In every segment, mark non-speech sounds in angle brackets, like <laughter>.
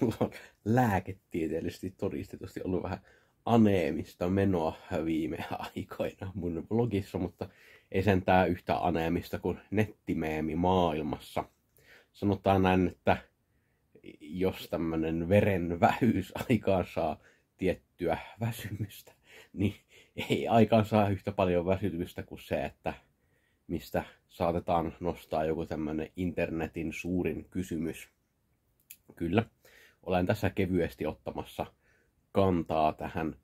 mulla on lääketieteellisesti todistetusti ollut vähän aneemista menoa viime aikoina mun blogissa, mutta ei sentään yhtä aneemista kuin nettimeemi maailmassa. Sanotaan näin, että jos tämmönen veren vähyys aikaan saa tiettyä väsymystä, niin ei aikaan saa yhtä paljon väsytystä kuin se, että mistä saatetaan nostaa joku tämmönen internetin suurin kysymys. Kyllä, olen tässä kevyesti ottamassa kantaa tähän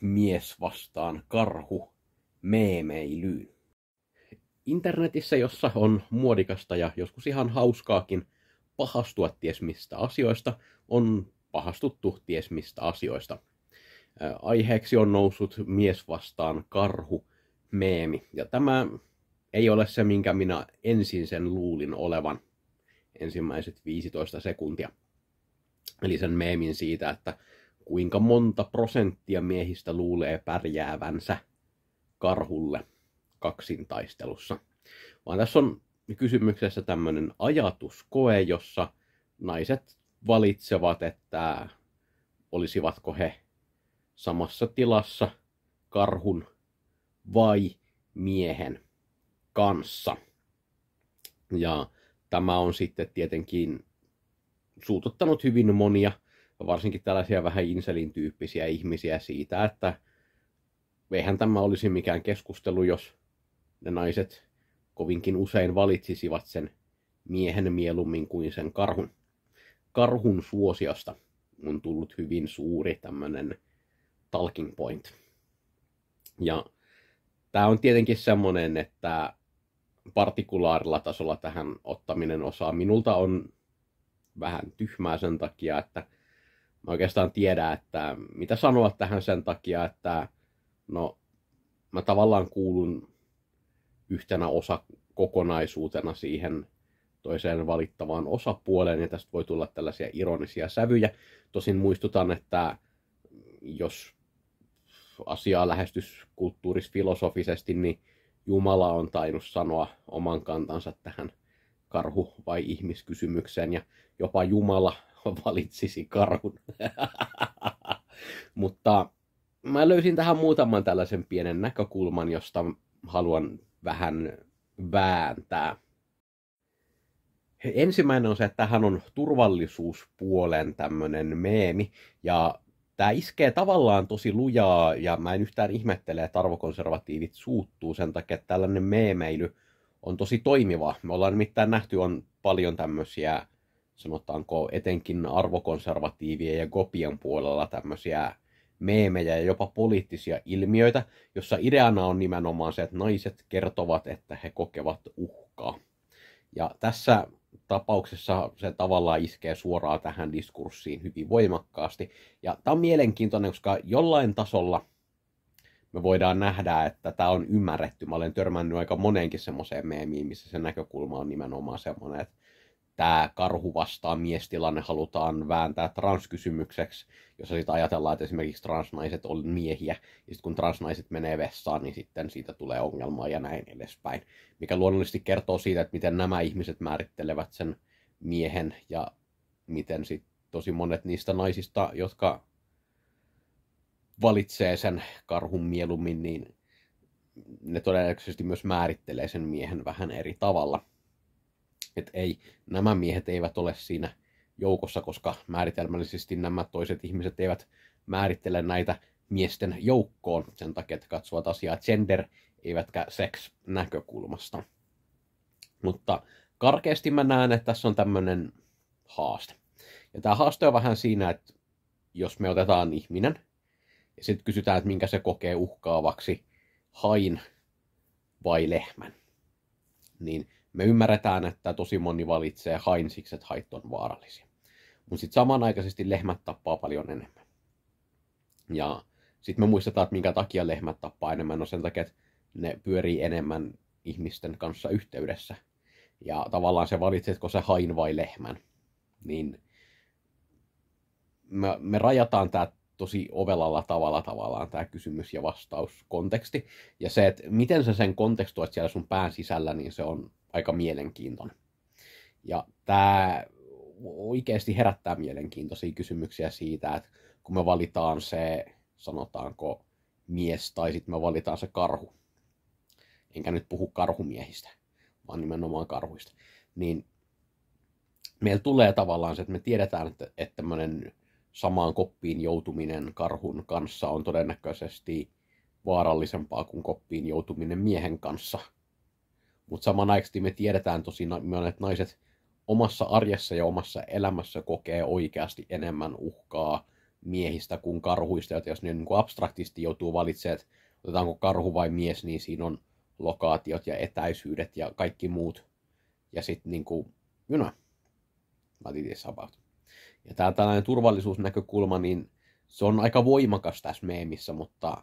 mies vastaan karhu meemeilyyn. Internetissä, jossa on muodikasta ja joskus ihan hauskaakin pahastua ties mistä asioista, on pahastuttu ties mistä asioista. Aiheeksi on noussut mies vastaan karhu meemi. Ja tämä ei ole se, minkä minä ensin sen luulin olevan ensimmäiset 15 sekuntia. Eli sen meemin siitä, että kuinka monta prosenttia miehistä luulee pärjäävänsä karhulle kaksintaistelussa. Vaan tässä on kysymyksessä tämmöinen ajatuskoe, jossa naiset valitsevat, että olisivatko he samassa tilassa karhun vai miehen kanssa. Ja tämä on sitten tietenkin suututtanut hyvin monia, varsinkin tällaisia vähän inselin tyyppisiä ihmisiä siitä, että eihän tämä olisi mikään keskustelu, jos ne naiset kovinkin usein valitsisivat sen miehen mieluummin kuin sen karhun. Karhun suosiosta on tullut hyvin suuri tämmöinen talking point. Ja tämä on tietenkin semmoinen, että partikulaarilla tasolla tähän ottaminen osaa minulta on vähän tyhmää sen takia, että mä oikeastaan tiedä, että mitä sanoa tähän sen takia, että no mä tavallaan kuulun yhtenä osa kokonaisuutena siihen toiseen valittavaan osapuoleen, ja tästä voi tulla tällaisia ironisia sävyjä. Tosin muistutan, että jos asiaa lähestys kulttuurisfilosofisesti, niin Jumala on tainnut sanoa oman kantansa tähän karhu- vai ihmiskysymykseen ja jopa Jumala <laughs> valitsisi karhun. <laughs> Mutta mä löysin tähän muutaman tällaisen pienen näkökulman, josta haluan vähän vääntää. Ensimmäinen on se, että tähän on turvallisuuspuolen tämmöinen meemi, ja tämä iskee tavallaan tosi lujaa, ja mä en yhtään ihmettele, että arvokonservatiivit suuttuu sen takia, että tällainen meemeily – on tosi toimiva. Me ollaan nimittäin nähty on paljon tämmöisiä, sanotaanko etenkin arvokonservatiivien ja kopian puolella tämmöisiä meemejä ja jopa poliittisia ilmiöitä, jossa ideana on nimenomaan se, että naiset kertovat, että he kokevat uhkaa. Ja tässä tapauksessa se tavallaan iskee suoraan tähän diskurssiin hyvin voimakkaasti. Ja tämä on mielenkiintoinen, koska jollain tasolla – me voidaan nähdä, että tämä on ymmärretty. Mä olen törmännyt aika moneenkin semmoiseen meemiin, missä se näkökulma on nimenomaan semmoinen, että tämä karhu vastaa miestilanne halutaan vääntää transkysymykseksi, jossa sitten ajatellaan, että esimerkiksi transnaiset on miehiä, ja sitten kun transnaiset menee vessaan, niin sitten siitä tulee ongelmaa ja näin edespäin. Mikä luonnollisesti kertoo siitä, että miten nämä ihmiset määrittelevät sen miehen, ja miten sitten tosi monet niistä naisista, jotka valitsee sen karhun mieluummin, niin ne todennäköisesti myös määrittelee sen miehen vähän eri tavalla. Et ei, nämä miehet eivät ole siinä joukossa, koska määritelmällisesti nämä toiset ihmiset eivät määrittele näitä miesten joukkoon sen takia, että katsovat asiaa gender eivätkä seks näkökulmasta. Mutta karkeasti mä näen, että tässä on tämmöinen haaste. Ja tämä haaste on vähän siinä, että jos me otetaan ihminen ja sitten kysytään, että minkä se kokee uhkaavaksi, hain vai lehmän. Niin me ymmärretään, että tosi moni valitsee hain siksi, että hait on vaarallisia. Mutta sitten samanaikaisesti lehmät tappaa paljon enemmän. Ja sitten me muistetaan, että minkä takia lehmät tappaa enemmän. No sen takia, että ne pyörii enemmän ihmisten kanssa yhteydessä. Ja tavallaan se valitsetko se hain vai lehmän. Niin me, me rajataan tämä tosi ovelalla tavalla tavallaan tämä kysymys- ja vastauskonteksti. Ja se, että miten sä sen kontekstoit siellä sun pään sisällä, niin se on aika mielenkiintoinen. Ja tämä oikeasti herättää mielenkiintoisia kysymyksiä siitä, että kun me valitaan se, sanotaanko mies, tai sitten me valitaan se karhu. Enkä nyt puhu karhumiehistä, vaan nimenomaan karhuista. Niin meillä tulee tavallaan se, että me tiedetään, että, että tämmöinen samaan koppiin joutuminen karhun kanssa on todennäköisesti vaarallisempaa kuin koppiin joutuminen miehen kanssa. Mutta samanaikaisesti me tiedetään tosi, monet naiset omassa arjessa ja omassa elämässä kokee oikeasti enemmän uhkaa miehistä kuin karhuista. Ja jos ne niin kuin abstraktisti joutuu valitsemaan, että otetaanko karhu vai mies, niin siinä on lokaatiot ja etäisyydet ja kaikki muut. Ja sitten niin kuin, you know, what it about. Ja tämä tällainen turvallisuusnäkökulma, niin se on aika voimakas tässä meemissä, mutta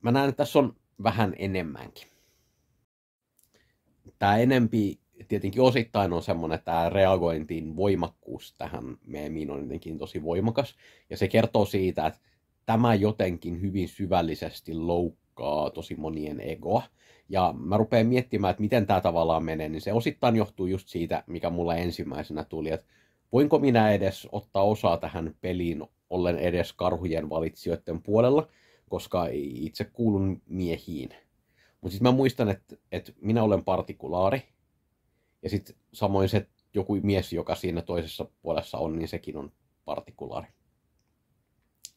mä näen, että tässä on vähän enemmänkin. Tämä enempi tietenkin osittain on semmoinen, että tämä reagointiin voimakkuus tähän meemiin on jotenkin tosi voimakas. Ja se kertoo siitä, että tämä jotenkin hyvin syvällisesti loukkaa tosi monien egoa. Ja mä rupean miettimään, että miten tämä tavallaan menee, niin se osittain johtuu just siitä, mikä mulla ensimmäisenä tuli, että voinko minä edes ottaa osaa tähän peliin ollen edes karhujen valitsijoiden puolella, koska itse kuulun miehiin. Mutta sitten mä muistan, että et minä olen partikulaari, ja sitten samoin se joku mies, joka siinä toisessa puolessa on, niin sekin on partikulaari.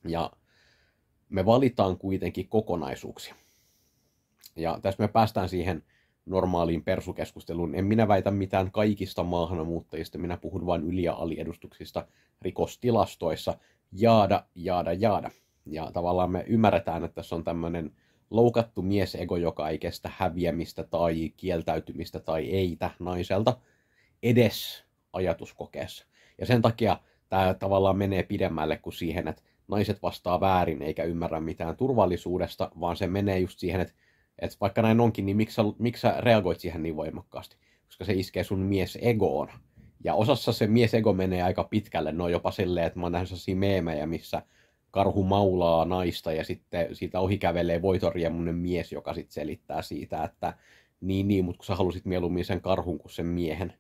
Ja me valitaan kuitenkin kokonaisuuksia. Ja tässä me päästään siihen normaaliin persukeskusteluun. En minä väitä mitään kaikista maahanmuuttajista, minä puhun vain yli- ja aliedustuksista rikostilastoissa. Jaada, jaada, jaada. Ja tavallaan me ymmärretään, että tässä on tämmöinen loukattu miesego, joka ei kestä häviämistä tai kieltäytymistä tai eitä naiselta edes ajatuskokeessa. Ja sen takia tämä tavallaan menee pidemmälle kuin siihen, että naiset vastaa väärin eikä ymmärrä mitään turvallisuudesta, vaan se menee just siihen, että et vaikka näin onkin, niin miksi sä, miksi sä reagoit siihen niin voimakkaasti? Koska se iskee sun mies egoon. Ja osassa se mies ego menee aika pitkälle, no jopa silleen, että mä oon nähnyt sellaisia meemejä, missä karhu maulaa naista ja sitten siitä ohi kävelee voitoriemunen mies, joka sitten selittää siitä, että niin niin, mutta kun sä halusit mieluummin sen karhun kuin sen miehen.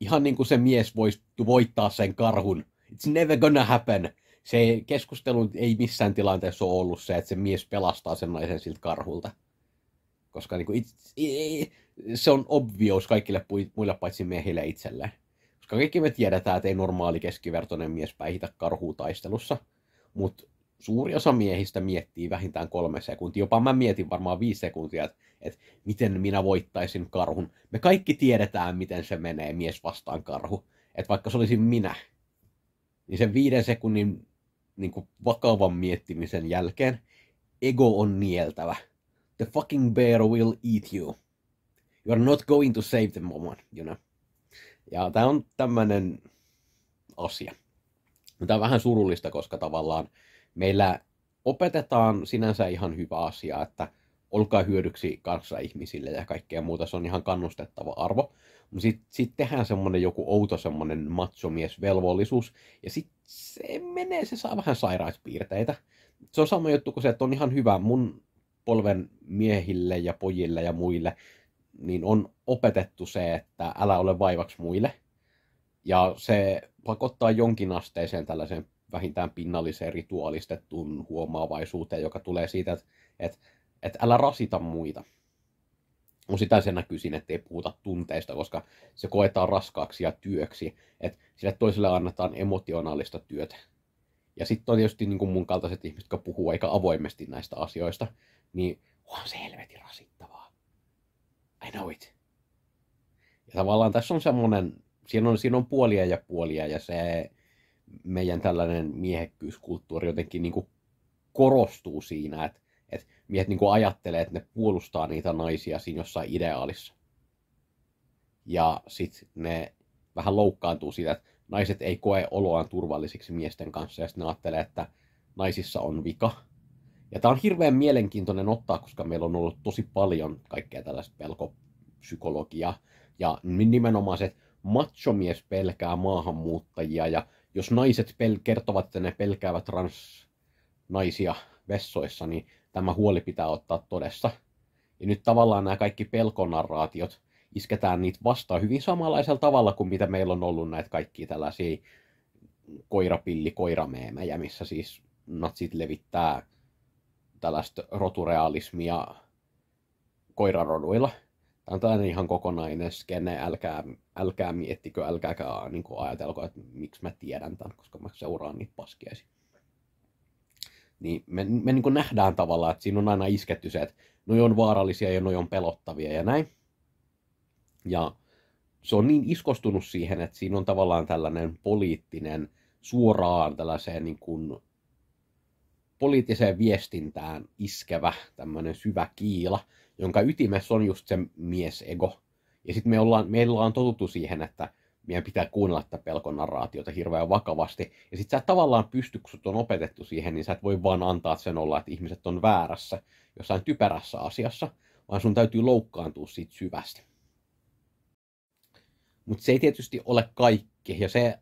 Ihan niin kuin se mies voisi voittaa sen karhun. It's never gonna happen. Se keskustelu ei missään tilanteessa ole ollut se, että se mies pelastaa sen naisen siltä karhulta koska niin kuin it, se on obvious kaikille muille paitsi miehille itselleen. Koska kaikki me tiedetään, että ei normaali keskivertoinen mies päihitä taistelussa, mutta suuri osa miehistä miettii vähintään kolme sekuntia. Jopa mä mietin varmaan viisi sekuntia, että että miten minä voittaisin karhun. Me kaikki tiedetään, miten se menee mies vastaan karhu. Että vaikka se olisi minä, niin sen viiden sekunnin niin kuin vakavan miettimisen jälkeen ego on nieltävä. The fucking bear will eat you. You are not going to save the woman, you know. Ja tämä on tämmöinen asia. No, tämä on vähän surullista, koska tavallaan meillä opetetaan sinänsä ihan hyvä asia, että olkaa hyödyksi kanssa ihmisille ja kaikkea muuta. Se on ihan kannustettava arvo. Mutta sitten sit tehdään semmoinen joku outo semmoinen matsomiesvelvollisuus, ja sitten se menee, se saa vähän sairaispiirteitä. Se on sama juttu kuin se, että on ihan hyvä. Mun polven miehille ja pojille ja muille, niin on opetettu se, että älä ole vaivaksi muille. Ja se pakottaa jonkin asteeseen tällaiseen vähintään pinnalliseen rituaalistettuun huomaavaisuuteen, joka tulee siitä, että, että, että älä rasita muita. On sitä se näkyy siinä, ettei puhuta tunteista, koska se koetaan raskaaksi ja työksi, että sille toiselle annetaan emotionaalista työtä. Ja sitten on tietysti niin mun kaltaiset ihmiset, jotka puhuu aika avoimesti näistä asioista, niin on se helvetin rasittavaa. I know it. Ja tavallaan tässä on semmoinen, siinä on, siinä on puolia ja puolia ja se meidän tällainen miehekkyyskulttuuri jotenkin niin kuin korostuu siinä, että, että miehet niin kuin ajattelee, että ne puolustaa niitä naisia siinä jossain ideaalissa. Ja sitten ne vähän loukkaantuu siitä, että naiset ei koe oloaan turvallisiksi miesten kanssa ja sitten ne ajattelee, että naisissa on vika ja tämä on hirveän mielenkiintoinen ottaa, koska meillä on ollut tosi paljon kaikkea tällaista pelkopsykologiaa. Ja nimenomaan se, että machomies pelkää maahanmuuttajia ja jos naiset pel- kertovat, että ne pelkäävät transnaisia vessoissa, niin tämä huoli pitää ottaa todessa. Ja nyt tavallaan nämä kaikki pelkonarraatiot isketään niitä vastaan hyvin samanlaisella tavalla kuin mitä meillä on ollut näitä kaikki tällaisia koirapilli koirameemejä, missä siis natsit levittää tällaista roturealismia koiraroduilla. Tämä on tällainen ihan kokonainen skene, älkää, älkää miettikö, älkääkää niin kuin ajatelko, että miksi mä tiedän tämän, koska mä seuraan niitä paskiaisia. Niin me, me niin kuin nähdään tavallaan, että siinä on aina isketty se, että noi on vaarallisia ja noi on pelottavia ja näin. Ja se on niin iskostunut siihen, että siinä on tavallaan tällainen poliittinen, suoraan tällaiseen niin kuin poliittiseen viestintään iskevä tämmöinen syvä kiila, jonka ytimessä on just se miesego. Ja sitten me ollaan, meillä on totuttu siihen, että meidän pitää kuunnella tätä pelkonarraatiota hirveän vakavasti. Ja sitten sä et tavallaan pysty, kun on opetettu siihen, niin sä et voi vaan antaa sen olla, että ihmiset on väärässä jossain typerässä asiassa, vaan sun täytyy loukkaantua siitä syvästi. Mutta se ei tietysti ole kaikki, ja se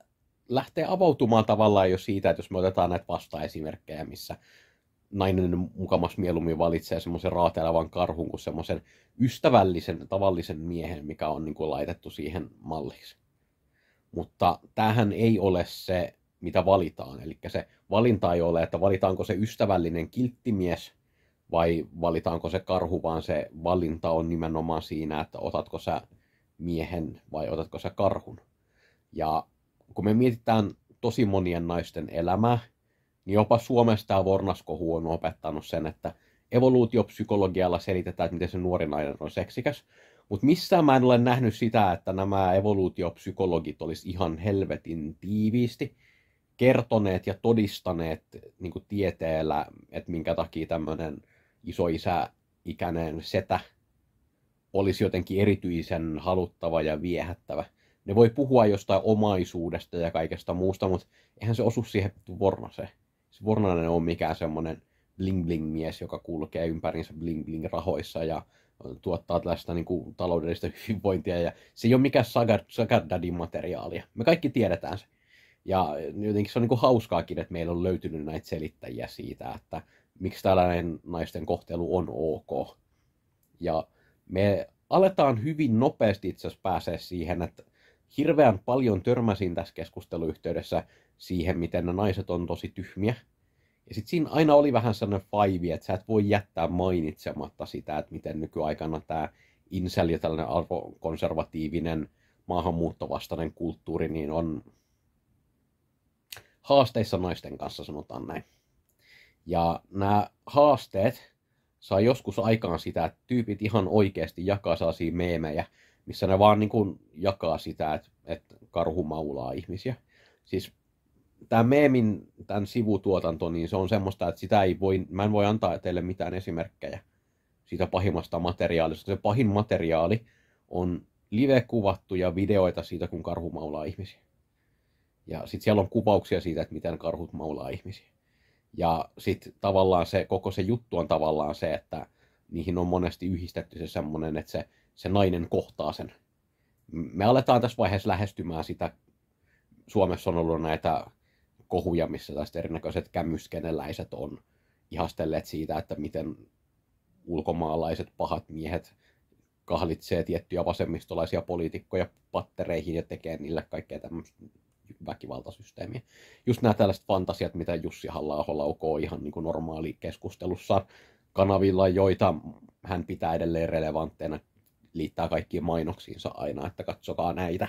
lähtee avautumaan tavallaan jo siitä, että jos me otetaan näitä vastaesimerkkejä, missä nainen mukamas mieluummin valitsee semmoisen raatelevan karhun kuin semmoisen ystävällisen, tavallisen miehen, mikä on niin kuin laitettu siihen malliksi. Mutta tämähän ei ole se, mitä valitaan. Eli se valinta ei ole, että valitaanko se ystävällinen kilttimies vai valitaanko se karhu, vaan se valinta on nimenomaan siinä, että otatko sä miehen vai otatko sä karhun. Ja kun me mietitään tosi monien naisten elämää, niin jopa Suomesta tämä Vornaskohu on opettanut sen, että evoluutiopsykologialla selitetään, että miten se nuori nainen on seksikäs, mutta missään mä en ole nähnyt sitä, että nämä evoluutiopsykologit olisi ihan helvetin tiiviisti kertoneet ja todistaneet niin tieteellä, että minkä takia tämmöinen isoisä ikäinen setä olisi jotenkin erityisen haluttava ja viehättävä ne voi puhua jostain omaisuudesta ja kaikesta muusta, mutta eihän se osu siihen Vornaseen. Se Vornanen on mikään semmoinen bling-bling-mies, joka kulkee ympärinsä bling-bling-rahoissa ja tuottaa tällaista niin kuin, taloudellista <laughs> hyvinvointia. Ja se ei ole mikään Sagardadin materiaalia. Me kaikki tiedetään se. Ja jotenkin se on niin kuin hauskaakin, että meillä on löytynyt näitä selittäjiä siitä, että miksi tällainen naisten kohtelu on ok. Ja me aletaan hyvin nopeasti itse asiassa pääsee siihen, että hirveän paljon törmäsin tässä keskusteluyhteydessä siihen, miten ne naiset on tosi tyhmiä. Ja sitten siinä aina oli vähän sellainen faivi, että sä et voi jättää mainitsematta sitä, että miten nykyaikana tämä insel ja tällainen arvokonservatiivinen maahanmuuttovastainen kulttuuri niin on haasteissa naisten kanssa, sanotaan näin. Ja nämä haasteet saa joskus aikaan sitä, että tyypit ihan oikeasti jakaa sellaisia meemejä, missä ne vaan niin kuin jakaa sitä, että, että karhu maulaa ihmisiä. Siis tämä meemin, tämän sivutuotanto, niin se on semmoista, että sitä ei voi, mä en voi antaa teille mitään esimerkkejä siitä pahimmasta materiaalista. Se pahin materiaali on live-kuvattuja videoita siitä, kun karhu maulaa ihmisiä. Ja sitten siellä on kuvauksia siitä, että miten karhut maulaa ihmisiä. Ja sitten tavallaan se, koko se juttu on tavallaan se, että niihin on monesti yhdistetty se semmoinen, että se se nainen kohtaa sen. Me aletaan tässä vaiheessa lähestymään sitä, Suomessa on ollut näitä kohuja, missä tästä erinäköiset kämmyskeneläiset on ihastelleet siitä, että miten ulkomaalaiset pahat miehet kahlitsee tiettyjä vasemmistolaisia poliitikkoja pattereihin ja tekee niille kaikkea tämmöistä väkivaltasysteemiä. Just nämä tällaiset fantasiat, mitä Jussi halla laukoo ihan niin kuin normaali keskustelussa kanavilla, joita hän pitää edelleen relevantteina liittää kaikkiin mainoksiinsa aina, että katsokaa näitä.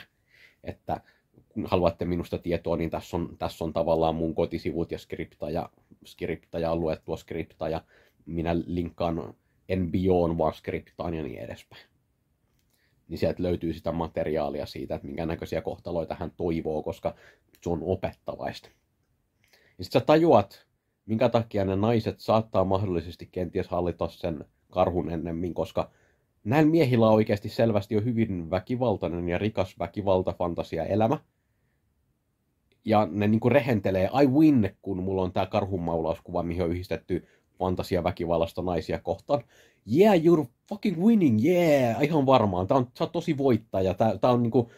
Että kun haluatte minusta tietoa, niin tässä on, tässä on tavallaan mun kotisivut ja skripta ja, skripta ja luettua skripta ja minä linkkaan en bioon, vaan skriptaan ja niin edespäin. Niin sieltä löytyy sitä materiaalia siitä, että minkä näköisiä kohtaloita hän toivoo, koska se on opettavaista. Ja sitten sä tajuat, minkä takia ne naiset saattaa mahdollisesti kenties hallita sen karhun ennemmin, koska näillä miehillä on oikeasti selvästi jo hyvin väkivaltainen ja rikas väkivaltafantasia-elämä. Ja ne kuin niinku rehentelee, I win, kun mulla on tämä karhunmaulauskuva, mihin on yhdistetty fantasia väkivallasta naisia kohtaan. Yeah, you're fucking winning, yeah, ihan varmaan. Tää on, sä oot tosi voittaja, tää, tää on niinku...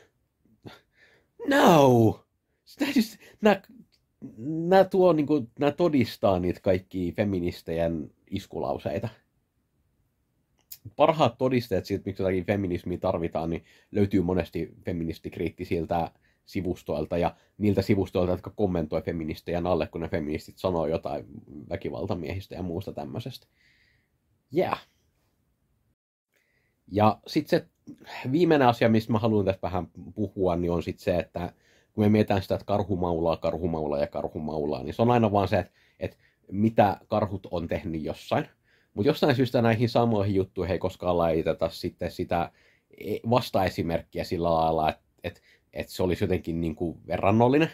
No! Sitä siis, nää, nää, tuo, niinku, nää todistaa niitä kaikki feministejen iskulauseita parhaat todisteet siitä, miksi jotakin feminismiä tarvitaan, niin löytyy monesti feministikriittisiltä sivustoilta ja niiltä sivustoilta, jotka kommentoi feministejä alle, kun ne feministit sanoo jotain väkivaltamiehistä ja muusta tämmöisestä. Yeah. Ja sitten se viimeinen asia, mistä mä haluan tässä vähän puhua, niin on sitten se, että kun me mietitään sitä, että karhumaulaa, karhumaulaa ja karhumaulaa, niin se on aina vaan se, että, että mitä karhut on tehnyt jossain – mutta jostain syystä näihin samoihin juttuihin ei koskaan laiteta sitten sitä e, vastaesimerkkiä sillä lailla, että et, et se olisi jotenkin niin kuin verrannollinen.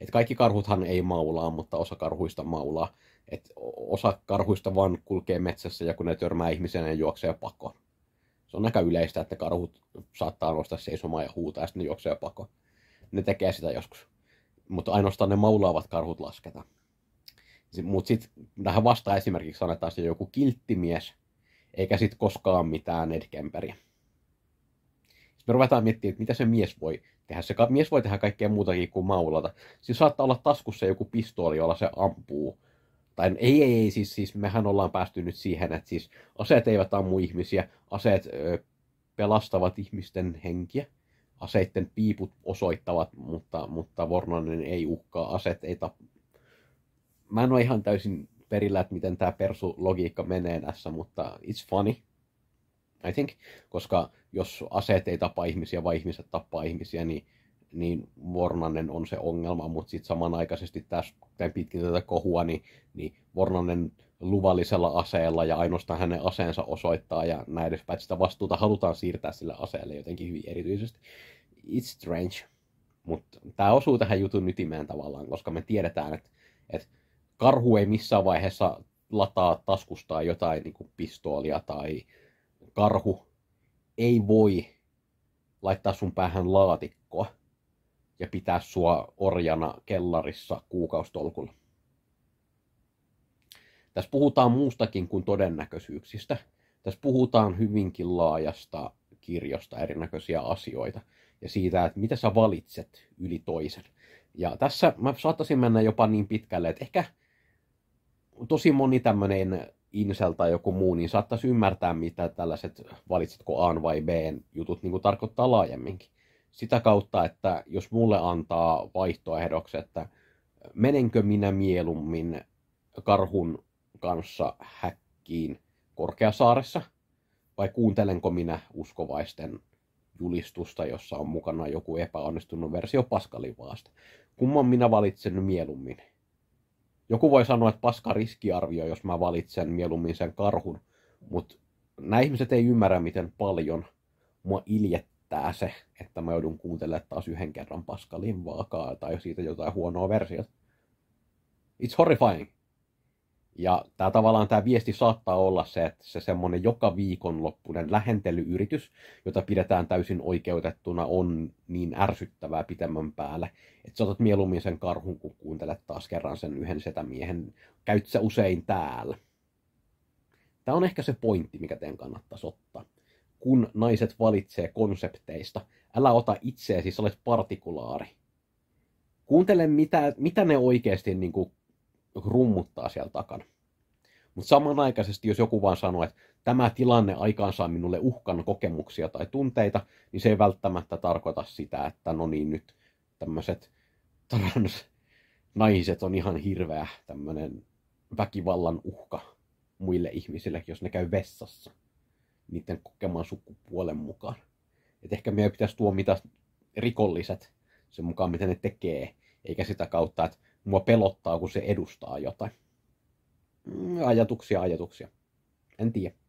Et kaikki karhuthan ei maulaa, mutta osa karhuista maulaa. Et osa karhuista vaan kulkee metsässä ja kun ne törmää ihmisenä, ne juoksee pakoon. Se on aika yleistä, että karhut saattaa nostaa seisomaan ja huutaa ja sitten ne juoksee pakoon. Ne tekee sitä joskus. Mutta ainoastaan ne maulaavat karhut lasketaan. Mutta sitten tähän vasta esimerkiksi sanotaan, se joku kilttimies, eikä sitten koskaan mitään Ned Kemperiä. Sitten me ruvetaan miettimään, että mitä se mies voi tehdä. Se mies voi tehdä kaikkea muutakin kuin maulata. Siis saattaa olla taskussa joku pistooli, jolla se ampuu. Tai ei, ei, ei, siis, siis mehän ollaan päästy nyt siihen, että siis aseet eivät ammu ihmisiä, aseet ö, pelastavat ihmisten henkiä, aseiden piiput osoittavat, mutta, mutta Vornanen ei uhkaa, aseet ei tap, mä en ole ihan täysin perillä, että miten tämä persulogiikka menee tässä, mutta it's funny. I think, koska jos aseet ei tapa ihmisiä vai ihmiset tappaa ihmisiä, niin, niin Vornanen on se ongelma, mutta sitten samanaikaisesti tässä pitkin tätä kohua, niin, niin Vornanen luvallisella aseella ja ainoastaan hänen aseensa osoittaa ja näin edespäin. Sitä vastuuta halutaan siirtää sillä aseelle jotenkin hyvin erityisesti. It's strange. Mutta tämä osuu tähän jutun ytimeen tavallaan, koska me tiedetään, että, että karhu ei missään vaiheessa lataa taskustaan jotain niin kuin pistoolia tai karhu ei voi laittaa sun päähän laatikkoa ja pitää sua orjana kellarissa kuukaustolkulla. Tässä puhutaan muustakin kuin todennäköisyyksistä. Tässä puhutaan hyvinkin laajasta kirjosta erinäköisiä asioita ja siitä, että mitä sä valitset yli toisen. Ja tässä mä saattaisin mennä jopa niin pitkälle, että ehkä tosi moni tämmöinen Insel tai joku muu, niin saattaisi ymmärtää, mitä tällaiset valitsetko A vai B jutut niin kuin tarkoittaa laajemminkin. Sitä kautta, että jos mulle antaa vaihtoehdoksi, että menenkö minä mieluummin karhun kanssa häkkiin Korkeasaaressa, vai kuuntelenko minä uskovaisten julistusta, jossa on mukana joku epäonnistunut versio Paskalivaasta. Kumman minä valitsen mieluummin? Joku voi sanoa, että paska riskiarvio, jos mä valitsen mieluummin sen karhun, mutta nämä ihmiset ei ymmärrä, miten paljon mua iljettää se, että mä joudun kuuntelemaan taas yhden kerran vaakaa tai siitä jotain huonoa versiota. It's horrifying. Ja tämä tavallaan tämä viesti saattaa olla se, että se semmoinen joka viikonloppuinen lähentelyyritys, jota pidetään täysin oikeutettuna, on niin ärsyttävää pitemmän päälle, että sä otat mieluummin sen karhun, kun kuuntelet taas kerran sen yhden setämiehen. Käyt sä usein täällä. Tämä on ehkä se pointti, mikä teidän kannattaisi ottaa. Kun naiset valitsee konsepteista, älä ota itseäsi, sä olet partikulaari. Kuuntele, mitä, mitä ne oikeasti niin kuin, rummuttaa siellä takana. Mutta samanaikaisesti, jos joku vaan sanoo, että tämä tilanne aikaansaa minulle uhkan kokemuksia tai tunteita, niin se ei välttämättä tarkoita sitä, että no niin nyt tämmöiset transnaiset on ihan hirveä tämmöinen väkivallan uhka muille ihmisille, jos ne käy vessassa niiden kokemaan sukupuolen mukaan. Et ehkä meidän pitäisi tuomita rikolliset sen mukaan, mitä ne tekee, eikä sitä kautta, että mua pelottaa, kun se edustaa jotain. Mm, ajatuksia, ajatuksia. En tiedä.